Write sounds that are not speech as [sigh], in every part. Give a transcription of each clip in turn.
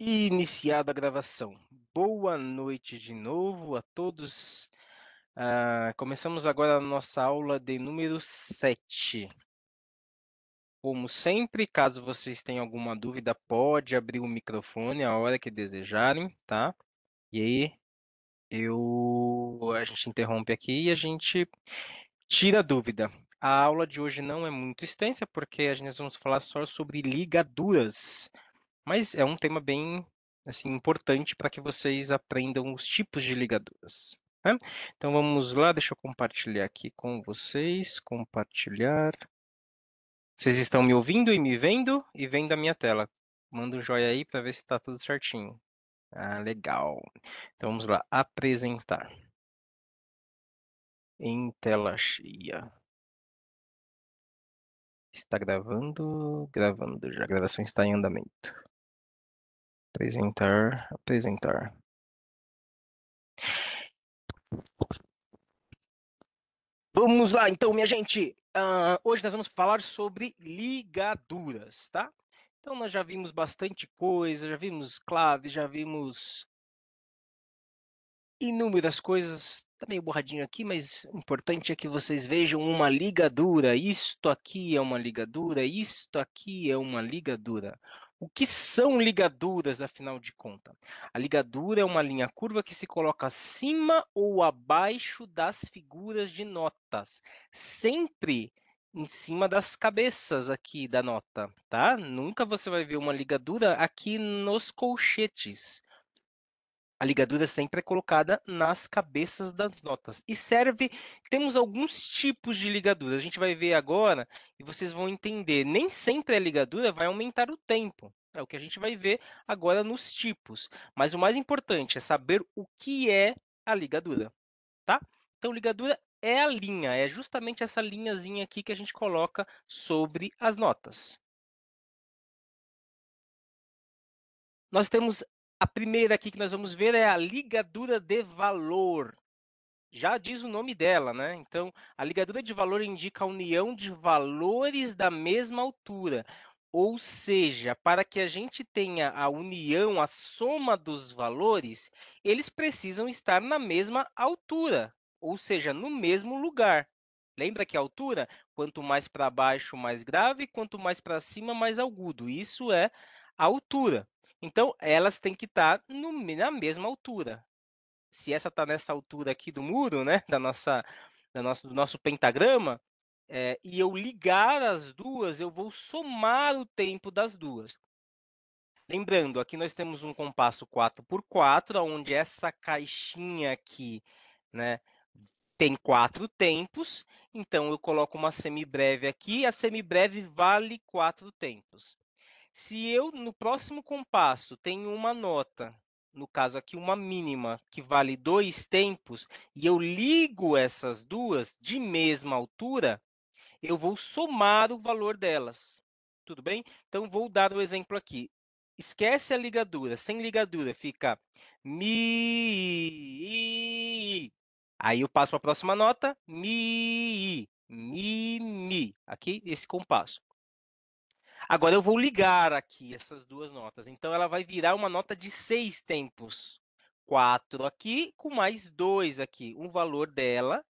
Iniciada a gravação. Boa noite de novo a todos. Uh, começamos agora a nossa aula de número 7. Como sempre, caso vocês tenham alguma dúvida, pode abrir o microfone a hora que desejarem, tá? E aí eu a gente interrompe aqui e a gente tira a dúvida. A aula de hoje não é muito extensa, porque a gente vamos falar só sobre ligaduras. Mas é um tema bem assim importante para que vocês aprendam os tipos de ligaduras. Né? Então vamos lá, deixa eu compartilhar aqui com vocês, compartilhar. Vocês estão me ouvindo e me vendo e vendo a minha tela. Manda um joinha aí para ver se está tudo certinho. Ah, legal. Então vamos lá, apresentar. Em tela cheia. Está gravando, gravando já. A gravação está em andamento. Apresentar, apresentar. Vamos lá, então, minha gente. Uh, hoje nós vamos falar sobre ligaduras, tá? Então, nós já vimos bastante coisa, já vimos claves, já vimos inúmeras coisas. Tá meio borradinho aqui, mas o importante é que vocês vejam uma ligadura. Isto aqui é uma ligadura, isto aqui é uma ligadura. O que são ligaduras, afinal de contas? A ligadura é uma linha curva que se coloca acima ou abaixo das figuras de notas, sempre em cima das cabeças aqui da nota, tá? Nunca você vai ver uma ligadura aqui nos colchetes. A ligadura sempre é colocada nas cabeças das notas. E serve, temos alguns tipos de ligadura. A gente vai ver agora e vocês vão entender. Nem sempre a ligadura vai aumentar o tempo. É o que a gente vai ver agora nos tipos. Mas o mais importante é saber o que é a ligadura, tá? Então, ligadura é a linha, é justamente essa linhazinha aqui que a gente coloca sobre as notas. Nós temos a primeira aqui que nós vamos ver é a ligadura de valor. Já diz o nome dela, né? Então, a ligadura de valor indica a união de valores da mesma altura. Ou seja, para que a gente tenha a união, a soma dos valores, eles precisam estar na mesma altura, ou seja, no mesmo lugar. Lembra que a altura, quanto mais para baixo, mais grave, quanto mais para cima, mais agudo. Isso é a altura. Então, elas têm que estar tá no, na mesma altura. Se essa está nessa altura aqui do muro, né, da nossa, da nossa, do nosso pentagrama, é, e eu ligar as duas, eu vou somar o tempo das duas. Lembrando, aqui nós temos um compasso 4x4, onde essa caixinha aqui né, tem quatro tempos. Então, eu coloco uma semibreve aqui, a semibreve vale quatro tempos. Se eu, no próximo compasso, tenho uma nota, no caso aqui uma mínima, que vale dois tempos, e eu ligo essas duas de mesma altura, eu vou somar o valor delas. Tudo bem? Então, vou dar o um exemplo aqui. Esquece a ligadura. Sem ligadura, fica mi. Aí eu passo para a próxima nota, mi, mi, mi. Aqui, esse compasso. Agora eu vou ligar aqui essas duas notas. Então ela vai virar uma nota de seis tempos. Quatro aqui com mais dois aqui. O valor dela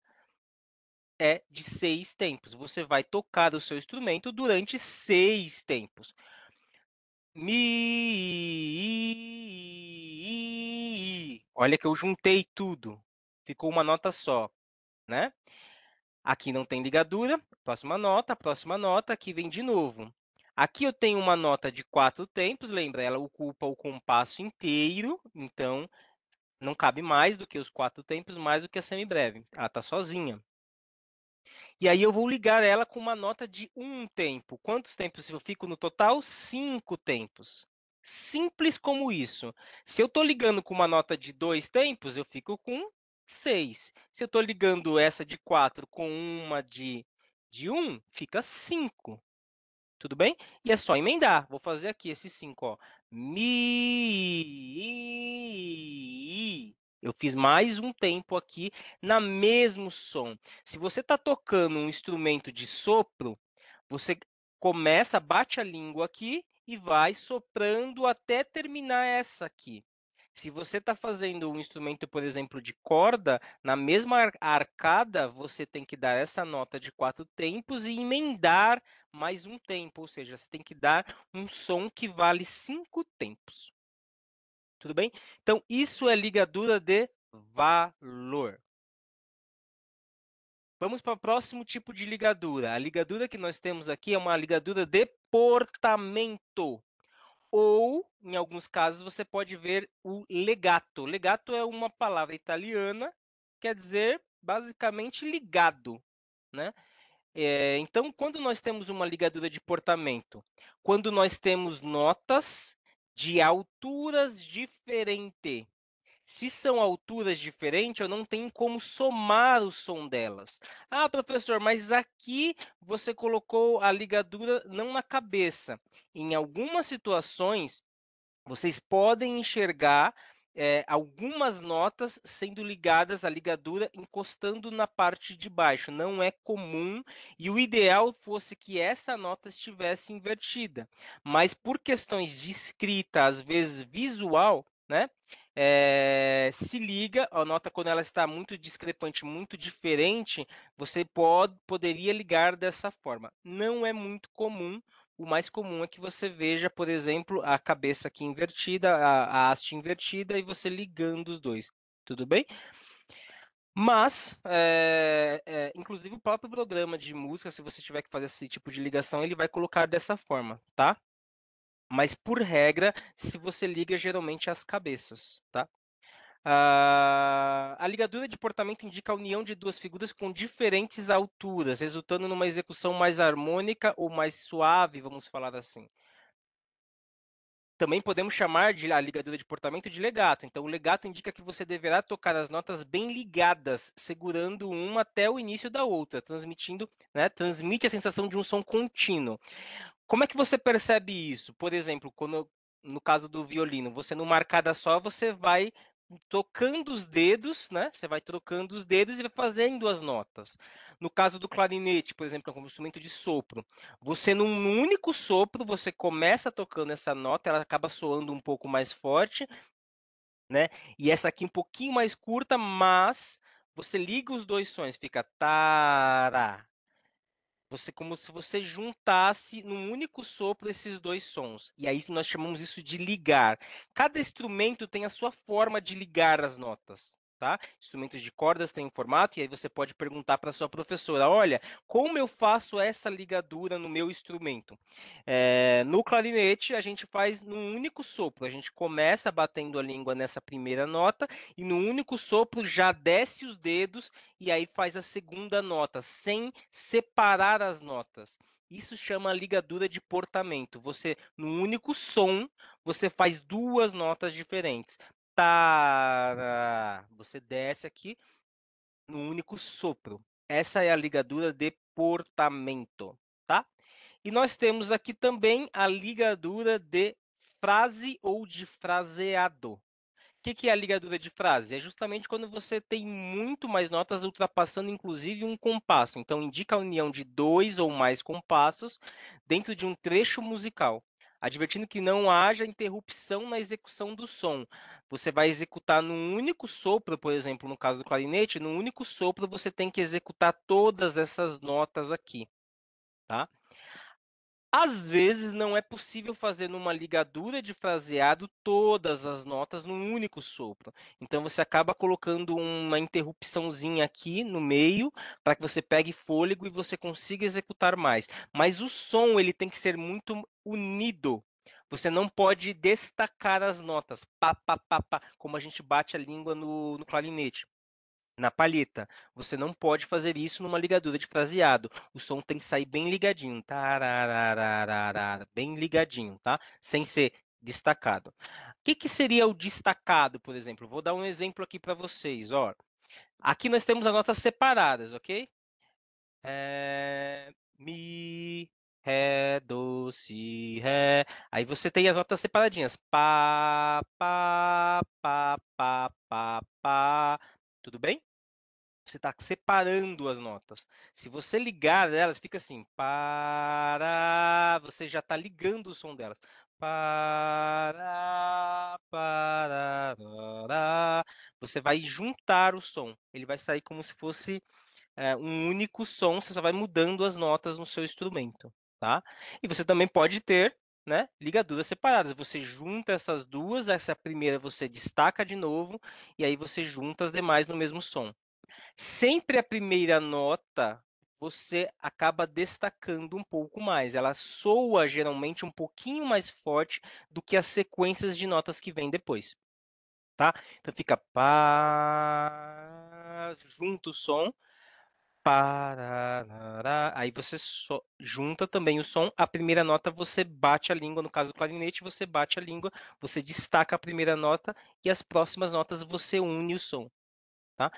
é de seis tempos. Você vai tocar o seu instrumento durante seis tempos. Mi. Olha que eu juntei tudo. Ficou uma nota só, né? Aqui não tem ligadura. Próxima nota, próxima nota, aqui vem de novo. Aqui eu tenho uma nota de quatro tempos, lembra? Ela ocupa o compasso inteiro, então não cabe mais do que os quatro tempos, mais do que a semibreve. Ela está sozinha. E aí eu vou ligar ela com uma nota de um tempo. Quantos tempos eu fico no total? Cinco tempos. Simples como isso. Se eu estou ligando com uma nota de dois tempos, eu fico com seis. Se eu estou ligando essa de quatro com uma de, de um, fica cinco. Tudo bem? E é só emendar. Vou fazer aqui esses cinco, ó. Mi. Eu fiz mais um tempo aqui na mesmo som. Se você está tocando um instrumento de sopro, você começa, bate a língua aqui e vai soprando até terminar essa aqui. Se você está fazendo um instrumento, por exemplo, de corda, na mesma arcada você tem que dar essa nota de quatro tempos e emendar mais um tempo, ou seja, você tem que dar um som que vale cinco tempos. Tudo bem? Então, isso é ligadura de valor. Vamos para o próximo tipo de ligadura. A ligadura que nós temos aqui é uma ligadura de portamento ou, em alguns casos, você pode ver o legato. Legato é uma palavra italiana, quer dizer basicamente ligado, né? É, então, quando nós temos uma ligadura de portamento, quando nós temos notas de alturas diferentes, se são alturas diferentes, eu não tenho como somar o som delas. Ah, professor, mas aqui você colocou a ligadura não na cabeça. Em algumas situações, vocês podem enxergar é, algumas notas sendo ligadas à ligadura, encostando na parte de baixo. Não é comum e o ideal fosse que essa nota estivesse invertida. Mas por questões de escrita, às vezes visual, né? é, se liga, a nota quando ela está muito discrepante, muito diferente, você pode, poderia ligar dessa forma. Não é muito comum, o mais comum é que você veja, por exemplo, a cabeça aqui invertida, a, a haste invertida e você ligando os dois, tudo bem? Mas, é, é, inclusive o próprio programa de música, se você tiver que fazer esse tipo de ligação, ele vai colocar dessa forma, tá? Mas, por regra, se você liga geralmente as cabeças, tá? Uh, a ligadura de portamento indica a união de duas figuras com diferentes alturas, resultando numa execução mais harmônica ou mais suave, vamos falar assim. Também podemos chamar de a ligadura de portamento de legato. Então, o legato indica que você deverá tocar as notas bem ligadas, segurando uma até o início da outra, transmitindo, né, transmite a sensação de um som contínuo. Como é que você percebe isso? Por exemplo, quando no caso do violino, você numa marcada só, você vai tocando os dedos, né? Você vai trocando os dedos e vai fazendo as notas. No caso do clarinete, por exemplo, é um instrumento de sopro. Você num único sopro, você começa tocando essa nota, ela acaba soando um pouco mais forte, né? E essa aqui um pouquinho mais curta, mas você liga os dois sons, fica tará, você como se você juntasse num único sopro esses dois sons. E aí nós chamamos isso de ligar. Cada instrumento tem a sua forma de ligar as notas tá? Instrumentos de cordas têm formato, e aí você pode perguntar para sua professora: olha, como eu faço essa ligadura no meu instrumento? É, no clarinete, a gente faz num único sopro, a gente começa batendo a língua nessa primeira nota, e no único sopro já desce os dedos, e aí faz a segunda nota, sem separar as notas. Isso chama ligadura de portamento. Você, num único som, você faz duas notas diferentes. Tá, ah, você desce aqui no único sopro. Essa é a ligadura de portamento, tá? E nós temos aqui também a ligadura de frase ou de fraseado. O que, que é a ligadura de frase? É justamente quando você tem muito mais notas ultrapassando, inclusive, um compasso. Então, indica a união de dois ou mais compassos dentro de um trecho musical advertindo que não haja interrupção na execução do som. Você vai executar num único sopro, por exemplo, no caso do clarinete, num único sopro você tem que executar todas essas notas aqui, tá? Às vezes não é possível fazer numa ligadura de fraseado todas as notas num único sopro. Então você acaba colocando uma interrupçãozinha aqui no meio para que você pegue fôlego e você consiga executar mais. Mas o som ele tem que ser muito unido. Você não pode destacar as notas, pá, pá, pá, pá, como a gente bate a língua no, no clarinete na palheta. Você não pode fazer isso numa ligadura de fraseado. O som tem que sair bem ligadinho, bem ligadinho, tá? Sem ser destacado. O que, que seria o destacado, por exemplo? Vou dar um exemplo aqui para vocês, ó. Aqui nós temos as notas separadas, ok? É... Mi, Ré, Do, Si, Ré. Aí você tem as notas separadinhas. Pá, pá, pá, pá, pá, pá. Tudo bem? Você está separando as notas. Se você ligar elas, fica assim, para, você já está ligando o som delas. Para, para, para. Você vai juntar o som. Ele vai sair como se fosse é, um único som. Você só vai mudando as notas no seu instrumento, tá? E você também pode ter né? ligaduras separadas. Você junta essas duas, essa primeira você destaca de novo, e aí você junta as demais no mesmo som sempre a primeira nota você acaba destacando um pouco mais. Ela soa geralmente um pouquinho mais forte do que as sequências de notas que vêm depois. Tá? Então fica pá junto o som parará. Aí você so, junta também o som. A primeira nota você bate a língua, no caso do clarinete, você bate a língua, você destaca a primeira nota e as próximas notas você une o som. Tá?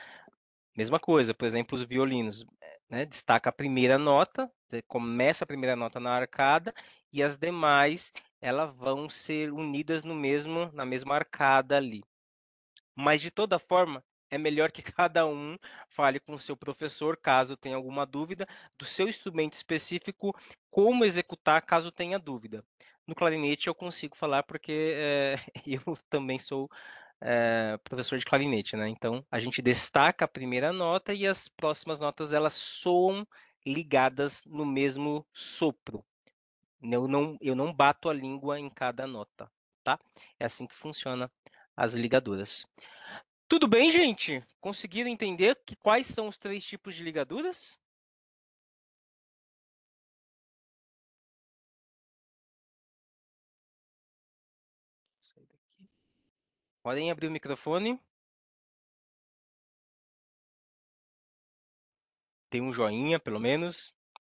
Mesma coisa, por exemplo, os violinos. Eh, né? Destaca a primeira nota, começa a primeira nota na arcada e as demais elas vão ser unidas no mesmo na mesma arcada ali. Mas de toda forma, é melhor que [laughs] cada um fale com o seu professor, caso tenha alguma dúvida, do seu instrumento específico, como executar, caso tenha dúvida. No clarinete eu consigo falar porque é, [laughs] eu também sou é, professor de clarinete, né? Então a gente destaca a primeira nota e as próximas notas elas soam ligadas no mesmo sopro. Eu não, eu não bato a língua em cada nota, tá? É assim que funciona as ligaduras. Tudo bem, gente? Conseguiram entender que, quais são os três tipos de ligaduras? sair daqui. Podem abrir o microfone. Tem um joinha, pelo menos. [laughs]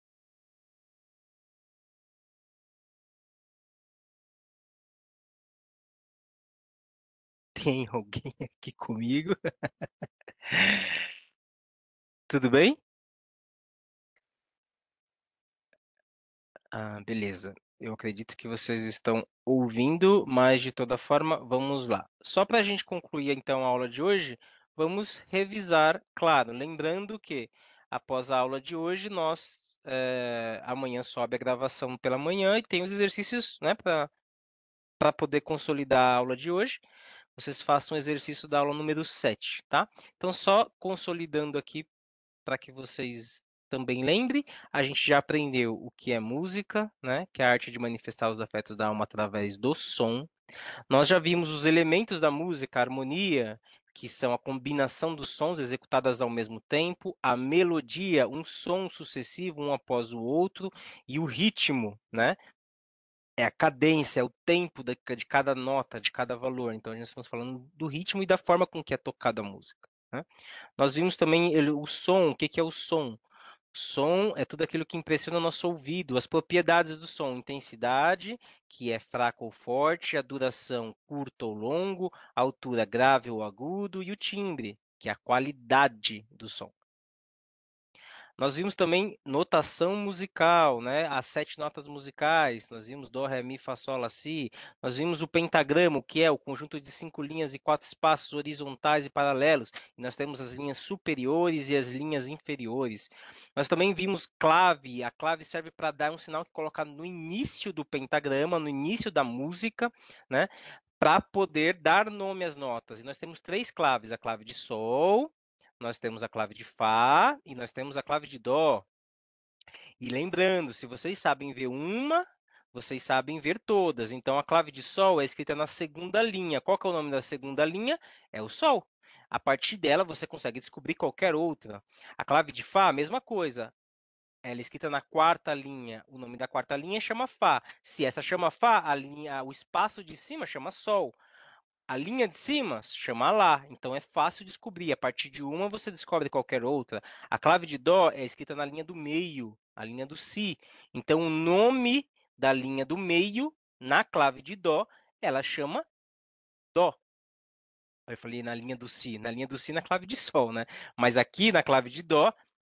Tem alguém aqui comigo? [laughs] Tudo bem? Ah, beleza. Eu acredito que vocês estão ouvindo, mas de toda forma, vamos lá. Só para a gente concluir então a aula de hoje, vamos revisar, claro, lembrando que após a aula de hoje, nós é, amanhã sobe a gravação pela manhã e tem os exercícios né, para poder consolidar a aula de hoje. Vocês façam o exercício da aula número 7, tá? Então, só consolidando aqui para que vocês também lembre, a gente já aprendeu o que é música, né? Que é a arte de manifestar os afetos da alma através do som. Nós já vimos os elementos da música, a harmonia, que são a combinação dos sons executadas ao mesmo tempo, a melodia, um som sucessivo um após o outro, e o ritmo, né? É a cadência, é o tempo de cada nota, de cada valor. Então, nós estamos falando do ritmo e da forma com que é tocada a música. Né? Nós vimos também o som, o que, que é o som? som é tudo aquilo que impressiona o nosso ouvido, as propriedades do som, intensidade, que é fraco ou forte, a duração curto ou longo, a altura grave ou agudo e o timbre, que é a qualidade do som. Nós vimos também notação musical, né? As sete notas musicais. Nós vimos dó, ré, mi, fá, sol, lá, si. Nós vimos o pentagrama, que é o conjunto de cinco linhas e quatro espaços horizontais e paralelos. E nós temos as linhas superiores e as linhas inferiores. Nós também vimos clave. A clave serve para dar um sinal que colocar no início do pentagrama, no início da música, né? Para poder dar nome às notas. E nós temos três claves: a clave de sol, nós temos a clave de Fá e nós temos a clave de Dó. E lembrando, se vocês sabem ver uma, vocês sabem ver todas. Então, a clave de Sol é escrita na segunda linha. Qual é o nome da segunda linha? É o Sol. A partir dela, você consegue descobrir qualquer outra. A clave de Fá, mesma coisa. Ela é escrita na quarta linha. O nome da quarta linha chama Fá. Se essa chama Fá, a linha, o espaço de cima chama Sol. A linha de cima chama Lá, então é fácil descobrir. A partir de uma você descobre qualquer outra. A clave de Dó é escrita na linha do meio, a linha do Si. Então o nome da linha do meio, na clave de Dó, ela chama Dó. Eu falei na linha do Si, na linha do Si na clave de Sol, né? Mas aqui na clave de Dó,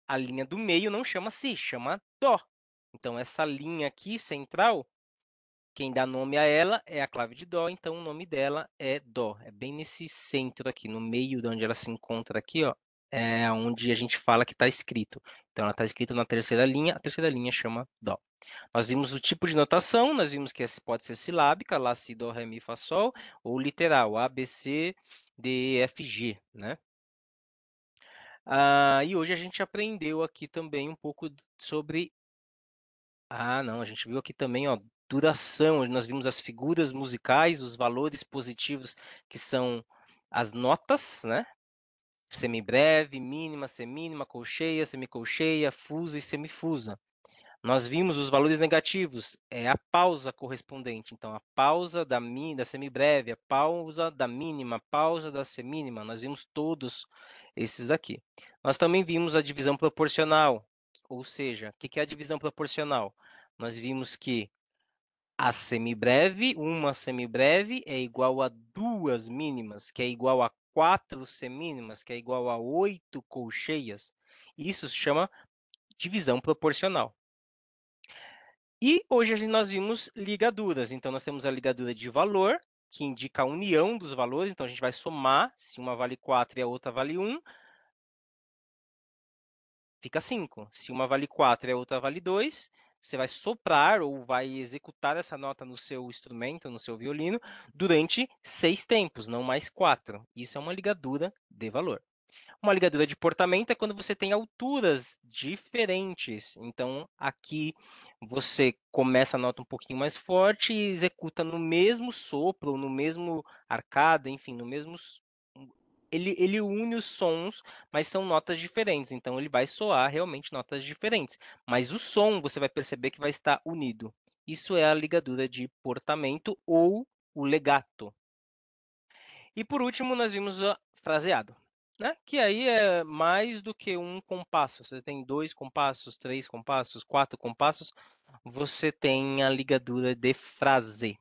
a linha do meio não chama Si, chama Dó. Então essa linha aqui central quem dá nome a ela é a clave de Dó, então o nome dela é Dó. É bem nesse centro aqui, no meio de onde ela se encontra aqui, ó, é onde a gente fala que está escrito. Então, ela está escrita na terceira linha, a terceira linha chama Dó. Nós vimos o tipo de notação, nós vimos que é, pode ser silábica, lá, si, dó, ré, mi, fá, sol, ou literal, A, B, C, D, E, F, G, né? Ah, e hoje a gente aprendeu aqui também um pouco sobre... Ah, não, a gente viu aqui também, ó, duração, nós vimos as figuras musicais, os valores positivos que são as notas, né? Semibreve, mínima, semínima, colcheia, semicolcheia, fusa e semifusa. Nós vimos os valores negativos, é a pausa correspondente. Então, a pausa da, da semibreve, a pausa da mínima, a pausa da semínima. Nós vimos todos esses aqui. Nós também vimos a divisão proporcional, ou seja, o que é a divisão proporcional? Nós vimos que a semibreve, uma semibreve é igual a duas mínimas, que é igual a quatro semínimas, que é igual a oito colcheias. Isso se chama divisão proporcional. E hoje nós vimos ligaduras. Então, nós temos a ligadura de valor, que indica a união dos valores. Então, a gente vai somar, se uma vale 4 e a outra vale 1, fica 5. Se uma vale 4 e a outra vale 2, você vai soprar ou vai executar essa nota no seu instrumento, no seu violino, durante seis tempos, não mais quatro. Isso é uma ligadura de valor. Uma ligadura de portamento é quando você tem alturas diferentes. Então, aqui você começa a nota um pouquinho mais forte e executa no mesmo sopro, no mesmo arcada, enfim, no mesmo ele, ele une os sons, mas são notas diferentes. Então ele vai soar realmente notas diferentes. Mas o som você vai perceber que vai estar unido. Isso é a ligadura de portamento ou o legato. E por último, nós vimos o fraseado, né? que aí é mais do que um compasso. Você tem dois compassos, três compassos, quatro compassos. Você tem a ligadura de frase.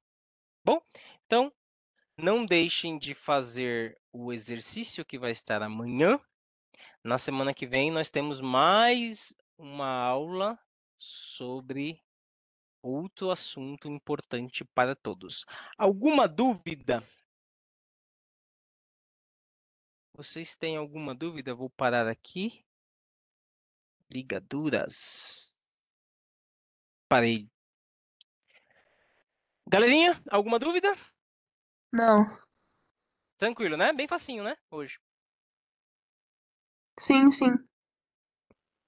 Bom, então não deixem de fazer o exercício que vai estar amanhã. Na semana que vem, nós temos mais uma aula sobre outro assunto importante para todos. Alguma dúvida? Vocês têm alguma dúvida? Vou parar aqui. Ligaduras. Parei. Galerinha, alguma dúvida? Não. Tranquilo, né? Bem facinho, né? Hoje. Sim, sim.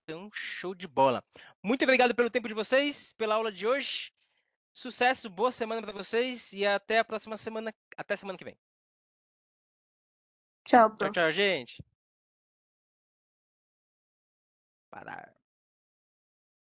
Então, show de bola. Muito obrigado pelo tempo de vocês, pela aula de hoje. Sucesso, boa semana para vocês e até a próxima semana, até semana que vem. Tchau, Tchau, tchau, gente. Parar.